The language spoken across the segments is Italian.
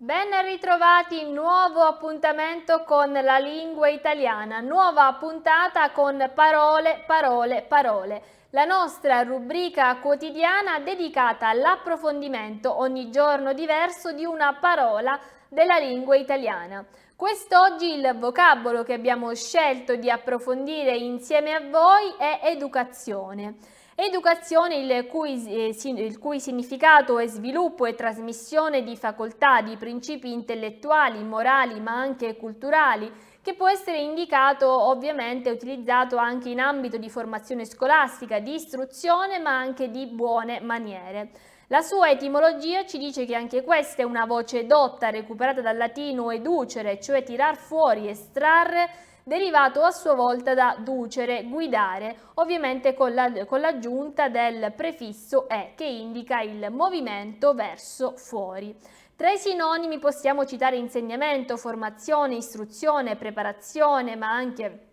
Ben ritrovati, nuovo appuntamento con la lingua italiana, nuova puntata con parole, parole, parole. La nostra rubrica quotidiana dedicata all'approfondimento ogni giorno diverso di una parola della lingua italiana. Quest'oggi il vocabolo che abbiamo scelto di approfondire insieme a voi è educazione. Educazione il cui, eh, il cui significato è sviluppo e trasmissione di facoltà, di principi intellettuali, morali ma anche culturali che può essere indicato ovviamente utilizzato anche in ambito di formazione scolastica, di istruzione ma anche di buone maniere. La sua etimologia ci dice che anche questa è una voce dotta recuperata dal latino educere, cioè tirar fuori, estrarre derivato a sua volta da ducere, guidare, ovviamente con, la, l'aggiunta del prefisso e che indica il movimento verso fuori. Tra i sinonimi possiamo citare insegnamento, formazione, istruzione, preparazione, ma anche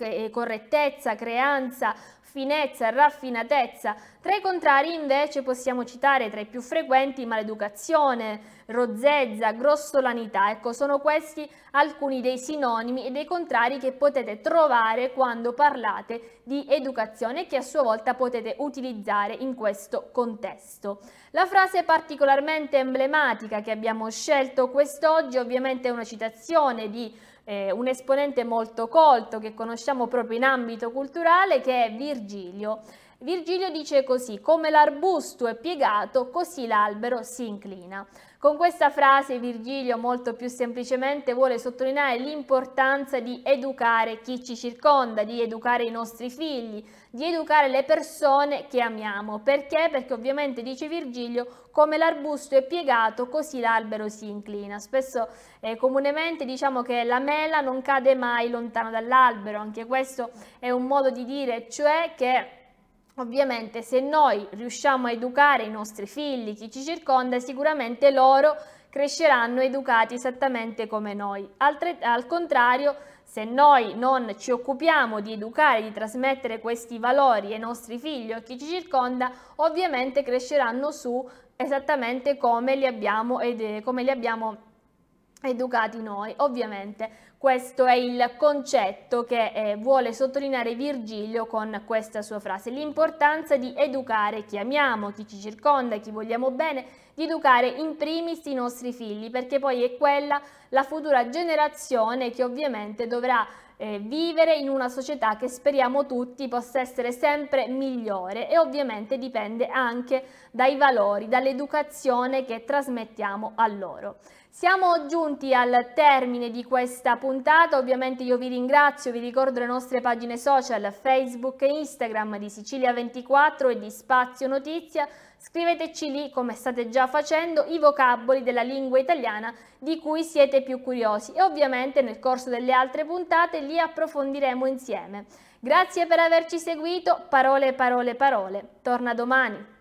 eh, correttezza, creanza, finezza, raffinatezza. Tra i contrari invece possiamo citare tra i più frequenti maleducazione, rozzezza, grossolanità. Ecco, sono questi alcuni dei sinonimi e dei contrari che potete trovare quando parlate di educazione e che a sua volta potete utilizzare in questo contesto. La frase particolarmente emblematica che abbiamo scelto quest'oggi ovviamente è una citazione di eh, un esponente molto colto che conosciamo proprio in ambito culturale che è Virgilio. Virgilio dice così, come l'arbusto è piegato, così l'albero si inclina. Con questa frase Virgilio molto più semplicemente vuole sottolineare l'importanza di educare chi ci circonda, di educare i nostri figli, di educare le persone che amiamo. Perché? Perché ovviamente dice Virgilio come l'arbusto è piegato così l'albero si inclina. Spesso eh, comunemente diciamo che la mela non cade mai lontano dall'albero, anche questo è un modo di dire, cioè che Ovviamente se noi riusciamo a educare i nostri figli, chi ci circonda, sicuramente loro cresceranno educati esattamente come noi. Altre, al contrario, se noi non ci occupiamo di educare, di trasmettere questi valori ai nostri figli o a chi ci circonda, ovviamente cresceranno su esattamente come li abbiamo, ed, come li abbiamo educati noi. Ovviamente questo è il concetto che eh, vuole sottolineare Virgilio con questa sua frase, l'importanza di educare chi amiamo, chi ci circonda, chi vogliamo bene, di educare in primis i nostri figli, perché poi è quella la futura generazione che ovviamente dovrà eh, vivere in una società che speriamo tutti possa essere sempre migliore e ovviamente dipende anche dai valori, dall'educazione che trasmettiamo a loro. Siamo giunti al termine di questa puntata, ovviamente io vi ringrazio, vi ricordo le nostre pagine social Facebook e Instagram di Sicilia24 e di Spazio Notizia, Scriveteci lì, come state già facendo, i vocaboli della lingua italiana di cui siete più curiosi e ovviamente nel corso delle altre puntate li approfondiremo insieme. Grazie per averci seguito, parole, parole, parole. Torna domani!